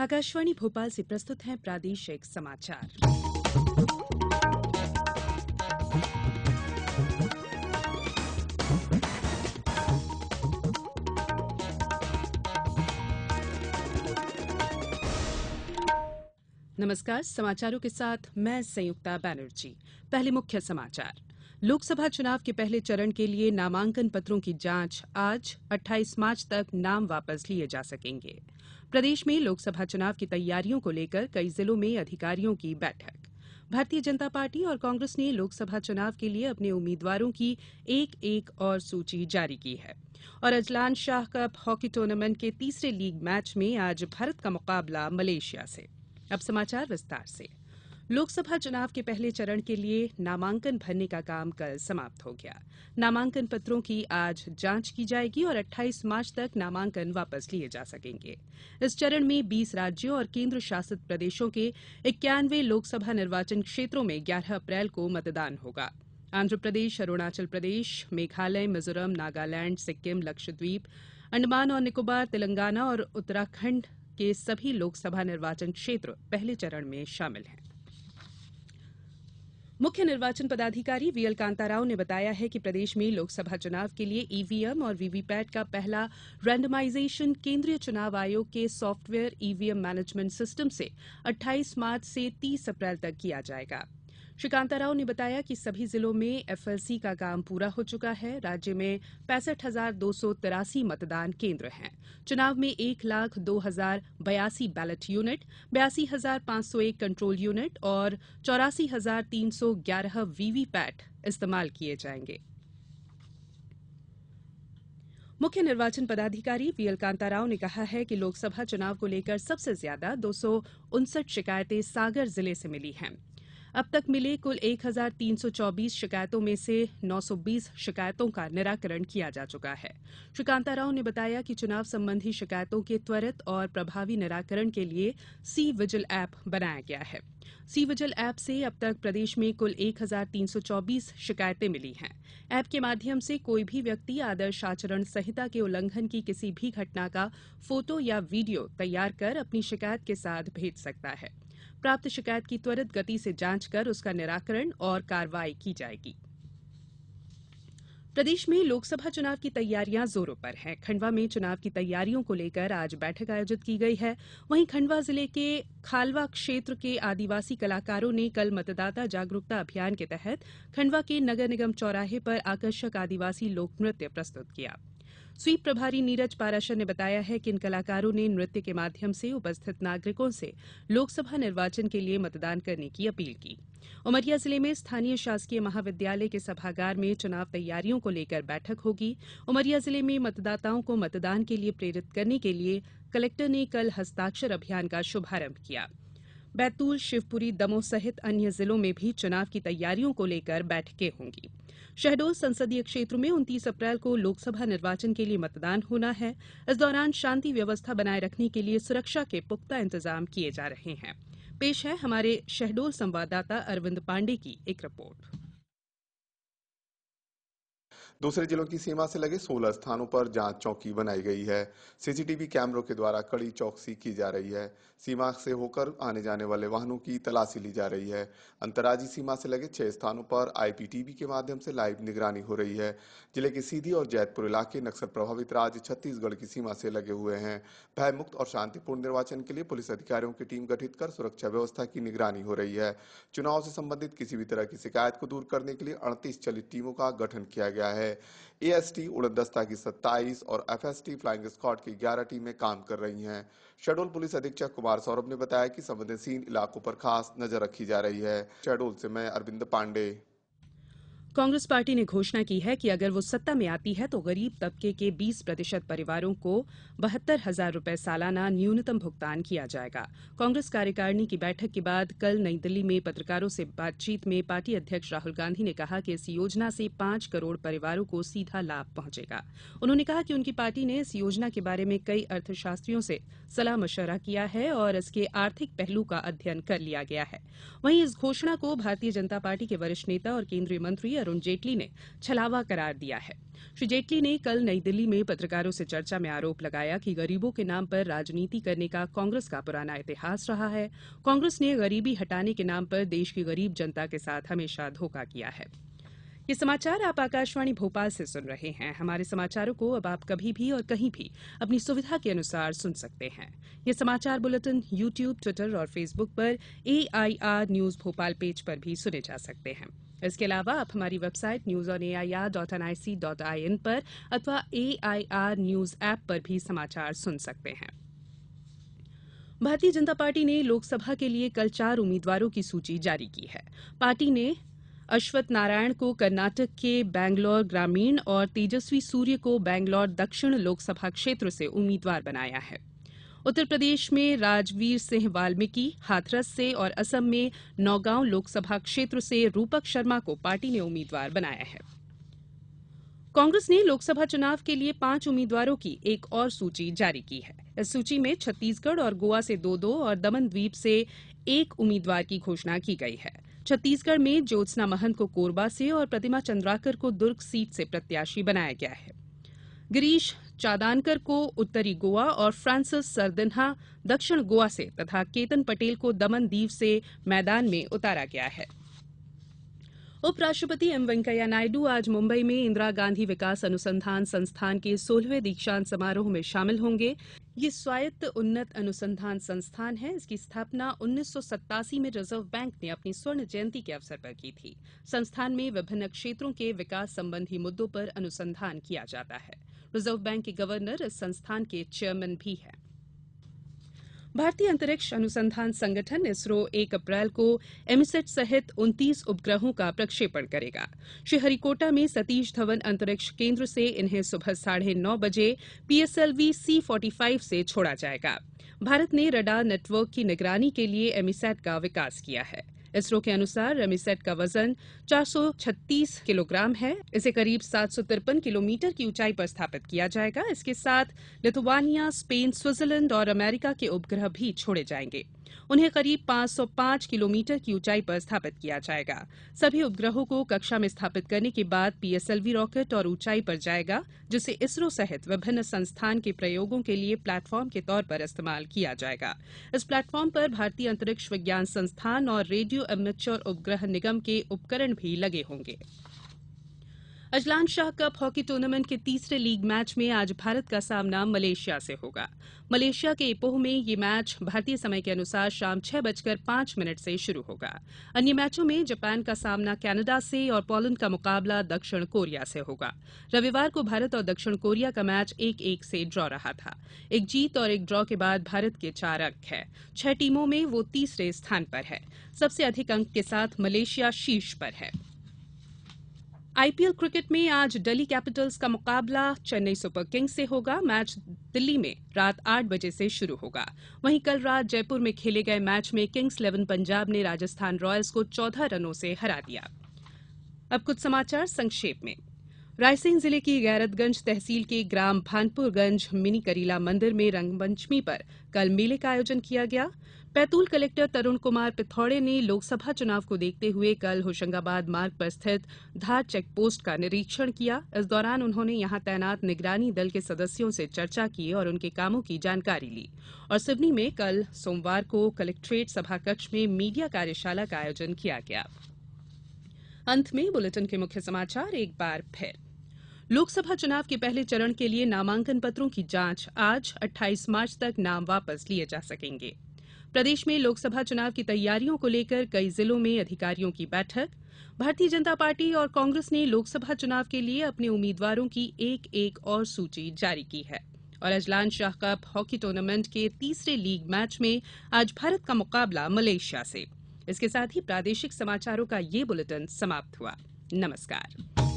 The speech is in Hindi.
आकाशवाणी भोपाल से प्रस्तुत है प्रादेशिक समाचार नमस्कार समाचारों के साथ मैं संयुक्ता बैनर्जी पहले मुख्य समाचार लोकसभा चुनाव के पहले चरण के लिए नामांकन पत्रों की जांच आज 28 मार्च तक नाम वापस लिए जा सकेंगे प्रदेश में लोकसभा चुनाव की तैयारियों को लेकर कई जिलों में अधिकारियों की बैठक भारतीय जनता पार्टी और कांग्रेस ने लोकसभा चुनाव के लिए अपने उम्मीदवारों की एक एक और सूची जारी की है और Azlan Shah cup hockey tournament के तीसरे लीग मैच में आज भारत का मुकाबला मलेशिया से अब समाचार विस्तार से लोकसभा चुनाव के पहले चरण के लिए नामांकन भरने का काम कल समाप्त हो गया नामांकन पत्रों की आज जांच की जाएगी और अट्ठाईस मार्च तक नामांकन वापस लिए जा सकेंगे इस चरण में बीस राज्यों और केन्द्र शासित प्रदेशों के इक्यानवे लोकसभा निर्वाचन क्षेत्रों में ग्यारह अप्रैल को मतदान होगा आंध्र प्रदेश अरुणाचल प्रदेश मेघालय मिजोरम नागालैंड सिक्किम लक्षद्वीप अंडमान और निकोबार तेलंगाना और उत्तराखंड के सभी लोकसभा निर्वाचन क्षेत्र पहले चरण में शामिल हैं मुख्य निर्वाचन पदाधिकारी वीएल कांताराव ने बताया है कि प्रदेश में लोकसभा चुनाव के लिए ईवीएम और वीवीपैट का पहला रैंडमाइजेशन केन्द्रीय चुनाव आयोग के सॉफ्टवेयर ईवीएम मैनेजमेंट सिस्टम से अट्ठाईस मार्च से तीस अप्रैल तक किया जाएगा श्री कांताराव ने बताया कि सभी जिलों में एफएलसी का काम पूरा हो चुका है राज्य में पैंसठ हजार दो सौ तिरासी मतदान केन्द्र हैं चुनाव में एक लाख दो हजार बयासी बैलेट यूनिट बयासी हजार पांच सौ एक कंट्रोल यूनिट और चौरासी हजार तीन सौ ग्यारह वीवीपैट इस्तेमाल किये जायेंगे मुख्य निर्वाचन पदाधिकारी वीएल कांताराव ने कहा है कि लोकसभा चुनाव को लेकर सबसे ज्यादा दो शिकायतें सागर जिले से मिली हैं अब तक मिले कुल एक हजार तीन सौ चौबीस शिकायतों में से नौ सौ बीस शिकायतों का निराकरण किया जा चुका है श्री कांताराव ने बताया कि चुनाव संबंधी शिकायतों के त्वरित और प्रभावी निराकरण के लिए सी विजिल ऐप बनाया गया है सी विजिल ऐप से अब तक प्रदेश में कुल एक हजार तीन सौ चौबीस शिकायतें मिली हैं ऐप के माध्यम से कोई भी व्यक्ति आदर्श आचरण संहिता के उल्लंघन की किसी भी घटना का फोटो या वीडियो तैयार कर अपनी शिकायत के साथ भेज सकता है प्राप्त शिकायत की त्वरित गति से जांच कर उसका निराकरण और कार्रवाई की जायेगी प्रदेश में लोकसभा चुनाव की तैयारियां जोरों पर हैं खंडवा में चुनाव की तैयारियों को लेकर आज बैठक आयोजित की गई है वहीं खंडवा जिले के खालवा क्षेत्र के आदिवासी कलाकारों ने कल मतदाता जागरूकता अभियान के तहत खंडवा के नगर निगम चौराहे पर आकर्षक आदिवासी लोकनृत्य प्रस्तुत किया स्वीप प्रभारी नीरज पाराशर ने बताया है कि इन कलाकारों ने नृत्य के माध्यम से उपस्थित नागरिकों से लोकसभा निर्वाचन के लिए मतदान करने की अपील की उमरिया जिले में स्थानीय शासकीय महाविद्यालय के सभागार में चुनाव तैयारियों को लेकर बैठक होगी उमरिया जिले में मतदाताओं को मतदान के लिए प्रेरित करने के लिए कलेक्टर ने कल हस्ताक्षर अभियान का शुभारंभ किया बैतूल शिवपुरी दमोह सहित अन्य जिलों में भी चुनाव की तैयारियों को लेकर बैठकें होंगीं शहडोल संसदीय क्षेत्र में उन्तीस अप्रैल को लोकसभा निर्वाचन के लिए मतदान होना है इस दौरान शांति व्यवस्था बनाए रखने के लिए सुरक्षा के पुख्ता इंतजाम किये जा रहे हैं पेश है हमारे शहडोल संवाददाता अरविंद पांडे की एक रिपोर्ट दूसरे जिलों की सीमा से लगे 16 स्थानों पर जांच चौकी बनाई गई है सीसीटीवी कैमरों के द्वारा कड़ी चौकसी की जा रही है सीमा से होकर आने जाने वाले वाहनों की तलाशी ली जा रही है अंतर्राज्यीय सीमा से लगे छह स्थानों पर आईपीटीवी के माध्यम से लाइव निगरानी हो रही है जिले के सीधी और जैतपुर इलाके नक्सल प्रभावित राज्य छत्तीसगढ़ की सीमा से लगे हुए हैं भयमुक्त और शांतिपूर्ण निर्वाचन के लिए पुलिस अधिकारियों की टीम गठित कर सुरक्षा व्यवस्था की निगरानी हो रही है चुनाव से संबंधित किसी भी तरह की शिकायत को दूर करने के लिए अड़तीस चलित टीमों का गठन किया गया है है ए एस टी उड़नदस्ता की 27 और F S T flying squad की 11 टीमें काम कर रही हैं शेडोल पुलिस अधीक्षक कुमार सौरभ ने बताया कि संवेदनशील इलाकों पर खास नजर रखी जा रही है शहडोल से मैं अरविंद पांडे कांग्रेस पार्टी ने घोषणा की है कि अगर वह सत्ता में आती है तो गरीब तबके के बीस प्रतिशत परिवारों को बहत्तर हजार रूपये सालाना न्यूनतम भुगतान किया जाएगा कांग्रेस कार्यकारिणी की बैठक के बाद कल नई दिल्ली में पत्रकारों से बातचीत में पार्टी अध्यक्ष राहुल गांधी ने कहा कि इस योजना से पांच करोड़ परिवारों को सीधा लाभ पहुंचेगा उन्होंने कहा कि उनकी पार्टी ने इस योजना के बारे में कई अर्थशास्त्रियों से सलाह मशवरा किया है और इसके आर्थिक पहलू का अध्ययन कर लिया गया है वहीं इस घोषणा को भारतीय जनता पार्टी के वरिष्ठ नेता और केंद्रीय मंत्री अरुण जेटली ने छलावा करार दिया है श्री जेटली ने कल नई दिल्ली में पत्रकारों से चर्चा में आरोप लगाया कि गरीबों के नाम पर राजनीति करने का कांग्रेस का पुराना इतिहास रहा है कांग्रेस ने गरीबी हटाने के नाम पर देश की गरीब जनता के साथ हमेशा धोखा किया है ये समाचार आप आकाशवाणी भोपाल से सुन रहे हैं हमारे समाचारों को अब आप कभी भी और कहीं भी अपनी सुविधा के अनुसार सुन सकते हैं ये समाचार बुलेटिन यूट्यूब ट्विटर और फेसबुक पर एआईआर न्यूज भोपाल पेज पर भी सुने जा सकते हैं इसके अलावा आप हमारी website news on A I R dot N I C dot I N पर अथवा A I R news app पर भी समाचार सुन सकते हैं भारतीय जनता पार्टी ने लोकसभा के लिए कल चार उम्मीदवारों की सूची जारी की है पार्टी ने अश्वथ नारायण को कर्नाटक के बैंगलोर ग्रामीण और तेजस्वी सूर्य को बैंगलोर दक्षिण लोकसभा क्षेत्र से उम्मीदवार बनाया है उत्तर प्रदेश में राजवीर सिंह वाल्मीकि हाथरस से और असम में नौगांव लोकसभा क्षेत्र से रूपक शर्मा को पार्टी ने उम्मीदवार बनाया है कांग्रेस ने लोकसभा चुनाव के लिए पांच उम्मीदवारों की एक और सूची जारी की है इस सूची में छत्तीसगढ़ और गोवा से दो दो और दमन द्वीप से एक उम्मीदवार की घोषणा की गई है छत्तीसगढ़ में ज्योत्सना महंत को कोरबा से और प्रतिमा चंद्राकर को दुर्ग सीट से प्रत्याशी बनाया गया है गिरीश चादानकर को उत्तरी गोवा और फ्रांसिस सरदिन्हा दक्षिण गोवा से तथा केतन पटेल को दमन दीव से मैदान में उतारा गया है उपराष्ट्रपति एम वेंकैया नायडू आज मुंबई में इंदिरा गांधी विकास अनुसंधान संस्थान के सोलहवें दीक्षांत समारोह में शामिल होंगे ये स्वायत्त उन्नत अनुसंधान संस्थान है इसकी स्थापना उन्नीस में रिजर्व बैंक ने अपनी स्वर्ण जयंती के अवसर पर की थी संस्थान में विभिन्न क्षेत्रों के विकास संबंधी मुद्दों पर अनुसंधान किया जाता है रिजर्व बैंक के गवर्नर इस संस्थान के चेयरमैन भी हैं भारतीय अंतरिक्ष अनुसंधान संगठन इसरो एक अप्रैल को एमिसेट सहित उनतीस उपग्रहों का प्रक्षेपण करेगा श्रीहरिकोटा में सतीश धवन अंतरिक्ष केंद्र से इन्हें सुबह साढ़े नौ बजे पीएसएलवी सी फोर्टी फाइव से छोड़ा जाएगा भारत ने रडार नेटवर्क की निगरानी के लिए एमिसेट का विकास किया है इसरो के अनुसार रेमिसेट का वजन चार सौ छत्तीस किलोग्राम है इसे करीब सात सौ तिरपन किलोमीटर की ऊंचाई पर स्थापित किया जाएगा इसके साथ लिथुआनिया स्पेन स्विट्जरलैंड और अमेरिका के उपग्रह भी छोड़े जाएंगे उन्हें करीब पांच सौ पांच किलोमीटर की ऊंचाई पर स्थापित किया जाएगा सभी उपग्रहों को कक्षा में स्थापित करने के बाद पीएसएलवी रॉकेट और ऊंचाई पर जाएगा जिसे इसरो सहित विभिन्न संस्थान के प्रयोगों के लिए प्लेटफार्म के तौर पर इस्तेमाल किया जाएगा इस प्लेटफार्म पर भारतीय अंतरिक्ष विज्ञान संस्थान और रेडियो एमेच्योर उपग्रह निगम के उपकरण भी लगे होंगे Azlan Shah cup hockey tournament के तीसरे लीग मैच में आज भारत का सामना मलेशिया से होगा मलेशिया के इपोह में यह मैच भारतीय समय के अनुसार शाम छह बजकर पांच मिनट से शुरू होगा अन्य मैचों में जापान का सामना कनाडा से और पोलैंड का मुकाबला दक्षिण कोरिया से होगा रविवार को भारत और दक्षिण कोरिया का मैच एक एक से ड्रॉ रहा था एक जीत और एक ड्रॉ के बाद भारत के चार अंक है छह टीमों में वो तीसरे स्थान पर है सबसे अधिक अंक के साथ मलेशिया शीर्ष पर है आईपीएल क्रिकेट में आज दिल्ली कैपिटल्स का मुकाबला चेन्नई सुपर किंग्स से होगा मैच दिल्ली में रात आठ बजे से शुरू होगा वहीं कल रात जयपुर में खेले गए मैच में किंग्स इलेवन पंजाब ने राजस्थान रॉयल्स को चौदह रनों से हरा दिया अब कुछ समाचार संक्षेप में रायसेन जिले की गैरतगंज तहसील के ग्राम भानपुरगंज मिनी करीला मंदिर में रंगपंचमी पर कल मेले का आयोजन किया गया बैतूल कलेक्टर तरुण कुमार पिथौड़े ने लोकसभा चुनाव को देखते हुए कल होशंगाबाद मार्ग पर स्थित धार चेकपोस्ट का निरीक्षण किया इस दौरान उन्होंने यहां तैनात निगरानी दल के सदस्यों से चर्चा की और उनके कामों की जानकारी ली और सिवनी में कल सोमवार को कलेक्ट्रेट सभाकक्ष में मीडिया कार्यशाला का आयोजन किया गया अंत में बुलेटिन के मुख्य समाचार एक बार फिर लोकसभा चुनाव के पहले चरण के लिए नामांकन पत्रों की जांच आज अट्ठाईस मार्च तक नाम वापस लिए जा सकेंगे प्रदेश में लोकसभा चुनाव की तैयारियों को लेकर कई जिलों में अधिकारियों की बैठक भारतीय जनता पार्टी और कांग्रेस ने लोकसभा चुनाव के लिए अपने उम्मीदवारों की एक एक और सूची जारी की है और Azlan Shah cup hockey tournament के तीसरे लीग मैच में आज भारत का मुकाबला मलेशिया से इसके साथ ही प्रादेशिक समाचारों का ये बुलेटिन समाप्त हुआ नमस्कार